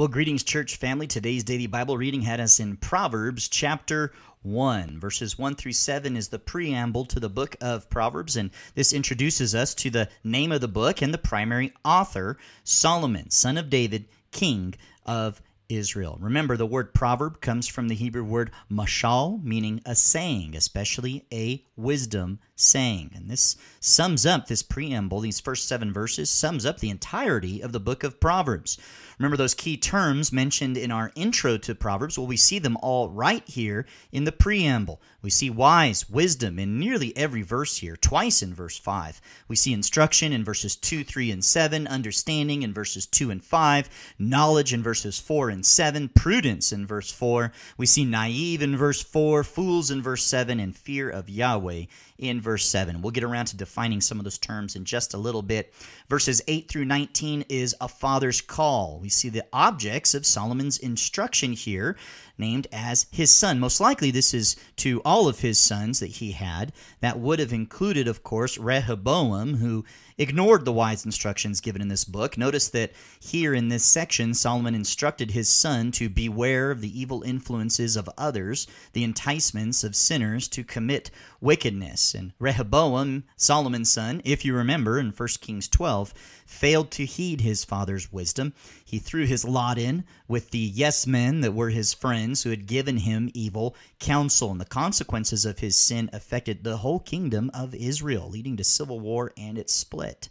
Well, greetings, church family. Today's daily Bible reading had us in Proverbs chapter 1. Verses 1 through 7 is the preamble to the book of Proverbs, and this introduces us to the name of the book and the primary author, Solomon, son of David, king of Israel. Remember, the word proverb comes from the Hebrew word mashal, meaning a saying, especially a wisdom saying. And this sums up this preamble, these first seven verses, sums up the entirety of the book of Proverbs. Remember those key terms mentioned in our intro to Proverbs? Well, we see them all right here in the preamble. We see wise, wisdom in nearly every verse here, twice in verse 5. We see instruction in verses 2, 3, and 7, understanding in verses 2 and 5, knowledge in verses 4 and 7, prudence in verse 4. We see naive in verse 4, fools in verse 7, and fear of Yahweh in verse verse 7. We'll get around to defining some of those terms in just a little bit. Verses 8 through 19 is a father's call. We see the objects of Solomon's instruction here named as his son. Most likely, this is to all of his sons that he had. That would have included, of course, Rehoboam, who ignored the wise instructions given in this book. Notice that here in this section, Solomon instructed his son to beware of the evil influences of others, the enticements of sinners to commit wickedness. And Rehoboam, Solomon's son, if you remember in 1 Kings 12, failed to heed his father's wisdom. He threw his lot in with the yes men that were his friends who had given him evil counsel, and the consequences of his sin affected the whole kingdom of Israel, leading to civil war and its split.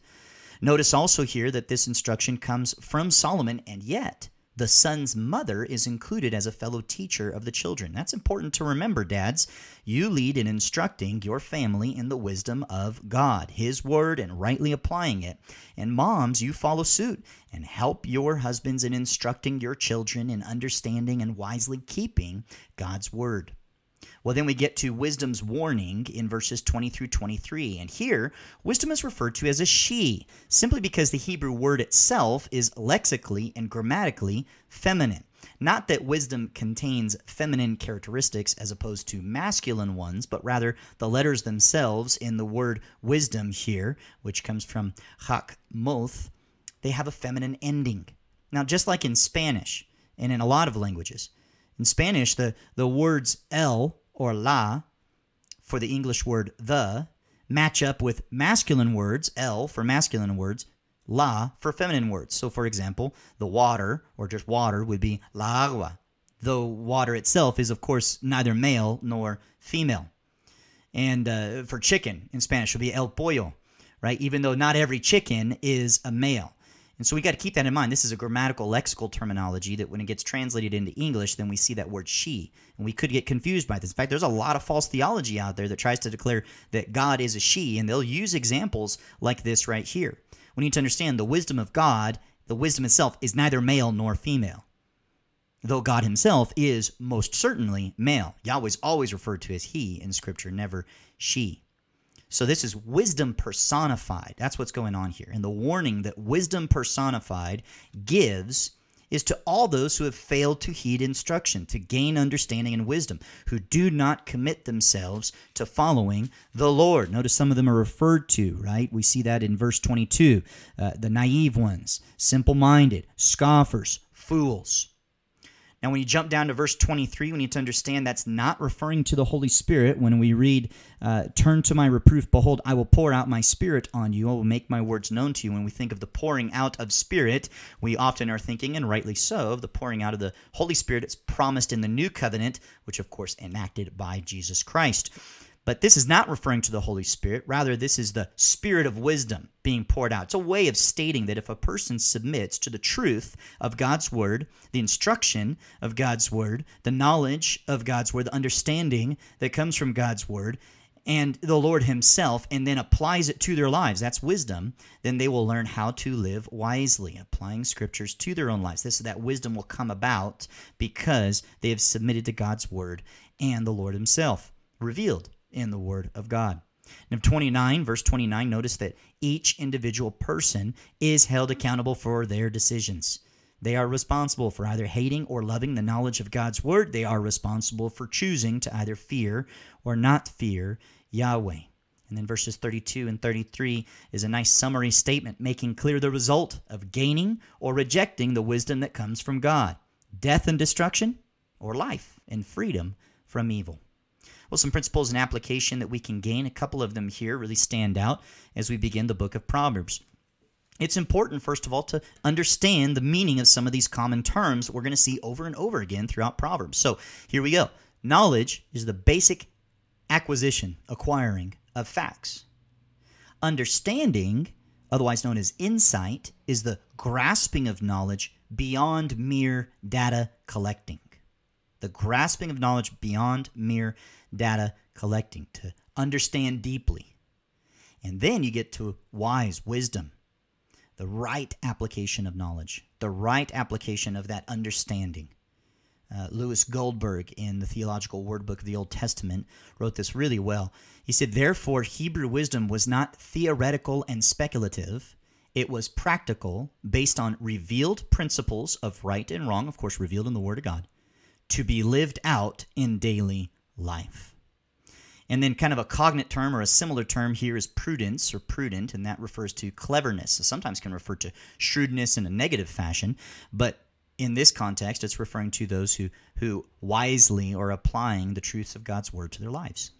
Notice also here that this instruction comes from Solomon, and yet the son's mother is included as a fellow teacher of the children. That's important to remember, dads. You lead in instructing your family in the wisdom of God, His word, and rightly applying it. And moms, you follow suit and help your husbands in instructing your children in understanding and wisely keeping God's word. Well, then we get to wisdom's warning in verses 20 through 23. And here, wisdom is referred to as a she, simply because the Hebrew word itself is lexically and grammatically feminine. Not that wisdom contains feminine characteristics as opposed to masculine ones, but rather the letters themselves in the word wisdom here, which comes from chakmoth, they have a feminine ending. Now, just like in Spanish and in a lot of languages, in Spanish, the, the words el or la for the English word the match up with masculine words, el for masculine words, la for feminine words. So, for example, the water or just water would be la agua, though water itself is, of course, neither male nor female. And uh, for chicken in Spanish would be el pollo, right? Even though not every chicken is a male. And so we got to keep that in mind. This is a grammatical lexical terminology that when it gets translated into English, then we see that word she. And we could get confused by this. In fact, there's a lot of false theology out there that tries to declare that God is a she, and they'll use examples like this right here. We need to understand the wisdom of God, the wisdom itself, is neither male nor female. Though God himself is most certainly male. Yahweh's always referred to as he in Scripture, never she. So this is wisdom personified. That's what's going on here. And the warning that wisdom personified gives is to all those who have failed to heed instruction, to gain understanding and wisdom, who do not commit themselves to following the Lord. Notice some of them are referred to, right? We see that in verse 22. Uh, the naive ones, simple minded, scoffers, fools. And when you jump down to verse 23, we need to understand that's not referring to the Holy Spirit. When we read, uh, Turn to my reproof, behold, I will pour out my spirit on you, I will make my words known to you. When we think of the pouring out of spirit, we often are thinking, and rightly so, of the pouring out of the Holy Spirit. It's promised in the new covenant, which of course enacted by Jesus Christ. But this is not referring to the Holy Spirit. Rather, this is the Spirit of wisdom being poured out. It's a way of stating that if a person submits to the truth of God's word, the instruction of God's word, the knowledge of God's word, the understanding that comes from God's word, and the Lord Himself and then applies it to their lives, that's wisdom, then they will learn how to live wisely, applying scriptures to their own lives. This that wisdom will come about because they have submitted to God's word and the Lord Himself revealed in the Word of God. Number 29, verse 29, notice that each individual person is held accountable for their decisions. They are responsible for either hating or loving the knowledge of God's word. They are responsible for choosing to either fear or not fear Yahweh. And then verses 32 and 33 is a nice summary statement making clear the result of gaining or rejecting the wisdom that comes from God death and destruction, or life and freedom from evil. Well, some principles and application that we can gain, a couple of them here really stand out as we begin the book of Proverbs. It's important, first of all, to understand the meaning of some of these common terms we're going to see over and over again throughout Proverbs. So here we go. Knowledge is the basic acquisition, acquiring of facts. Understanding, otherwise known as insight, is the grasping of knowledge beyond mere data collecting the grasping of knowledge beyond mere data collecting, to understand deeply. And then you get to wise wisdom, the right application of knowledge, the right application of that understanding. Uh, Lewis Goldberg in the Theological Word Book of the Old Testament wrote this really well. He said, Therefore, Hebrew wisdom was not theoretical and speculative. It was practical, based on revealed principles of right and wrong, of course, revealed in the Word of God, to be lived out in daily life. And then, kind of a cognate term or a similar term here is prudence or prudent, and that refers to cleverness. So sometimes can refer to shrewdness in a negative fashion, but in this context, it's referring to those who, who wisely are applying the truths of God's word to their lives.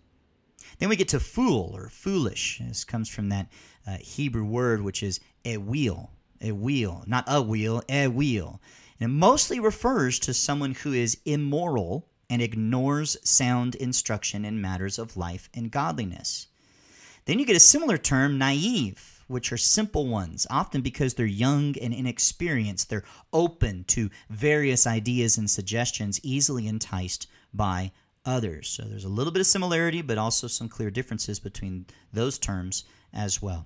Then we get to fool or foolish. This comes from that uh, Hebrew word which is a wheel, a wheel, not a wheel, a wheel and mostly refers to someone who is immoral and ignores sound instruction in matters of life and godliness. Then you get a similar term, naive, which are simple ones, often because they're young and inexperienced. They're open to various ideas and suggestions, easily enticed by others. So there's a little bit of similarity, but also some clear differences between those terms as well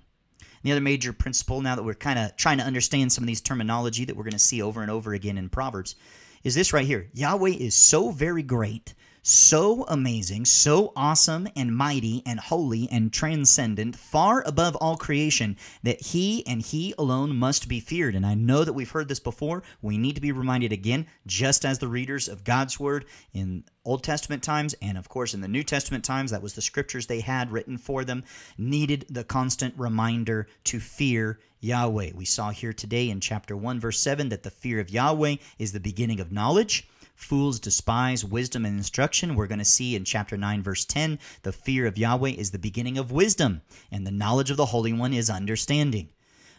the other major principle, now that we're kind of trying to understand some of these terminology that we're going to see over and over again in Proverbs, is this right here Yahweh is so very great so amazing, so awesome and mighty and holy and transcendent, far above all creation, that he and he alone must be feared. And I know that we've heard this before. We need to be reminded again, just as the readers of God's word in Old Testament times, and of course in the New Testament times, that was the scriptures they had written for them, needed the constant reminder to fear Yahweh. We saw here today in chapter 1, verse 7, that the fear of Yahweh is the beginning of knowledge. Fools despise wisdom and instruction. We're going to see in chapter 9, verse 10 the fear of Yahweh is the beginning of wisdom, and the knowledge of the Holy One is understanding.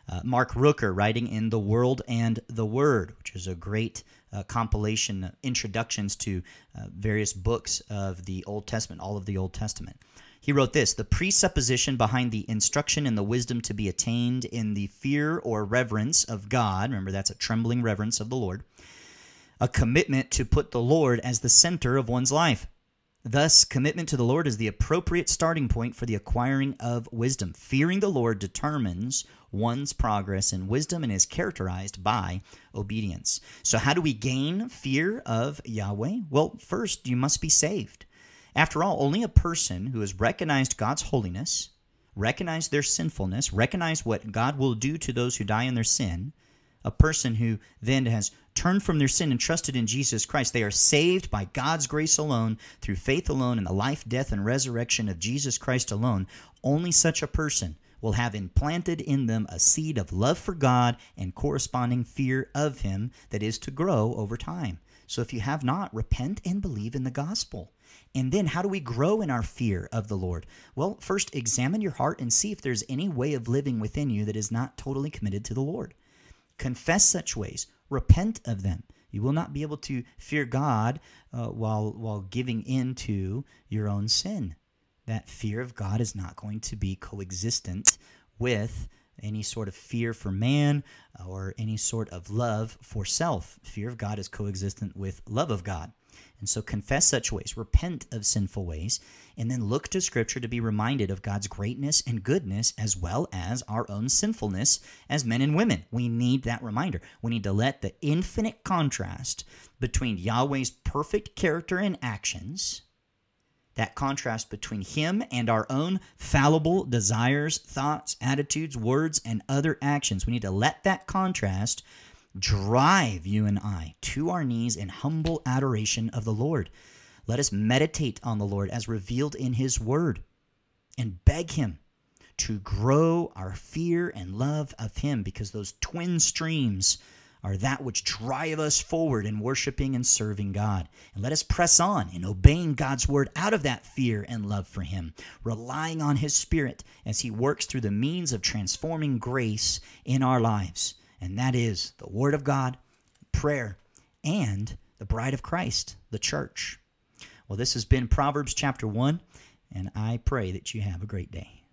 Uh, Mark Rooker writing in The World and the Word, which is a great uh, compilation, uh, introductions to uh, various books of the Old Testament, all of the Old Testament. He wrote this The presupposition behind the instruction and the wisdom to be attained in the fear or reverence of God, remember that's a trembling reverence of the Lord, a commitment to put the Lord as the center of one's life. Thus, commitment to the Lord is the appropriate starting point for the acquiring of wisdom. Fearing the Lord determines one's progress in wisdom and is characterized by obedience. So, how do we gain fear of Yahweh? Well, first, you must be saved. After all, only a person who has recognized God's holiness, recognized their sinfulness, recognized what God will do to those who die in their sin, a person who then has turned from their sin and trusted in Jesus Christ. They are saved by God's grace alone, through faith alone, in the life, death, and resurrection of Jesus Christ alone. Only such a person will have implanted in them a seed of love for God and corresponding fear of Him that is to grow over time. So if you have not, repent and believe in the gospel. And then how do we grow in our fear of the Lord? Well, first examine your heart and see if there's any way of living within you that is not totally committed to the Lord. Confess such ways, repent of them. You will not be able to fear God uh, while, while giving in to your own sin. That fear of God is not going to be coexistent with any sort of fear for man uh, or any sort of love for self. Fear of God is coexistent with love of God. And so confess such ways, repent of sinful ways, and then look to Scripture to be reminded of God's greatness and goodness as well as our own sinfulness as men and women. We need that reminder. We need to let the infinite contrast between Yahweh's perfect character and actions, that contrast between Him and our own fallible desires, thoughts, attitudes, words, and other actions, we need to let that contrast drive you and I to our knees in humble adoration of the Lord. Let us meditate on the Lord as revealed in His Word and beg Him to grow our fear and love of Him because those twin streams are that which drive us forward in worshiping and serving God. And let us press on in obeying God's word out of that fear and love for Him, relying on His Spirit as He works through the means of transforming grace in our lives and that is the Word of God, prayer, and the bride of Christ, the church. Well, this has been Proverbs chapter 1, and I pray that you have a great day.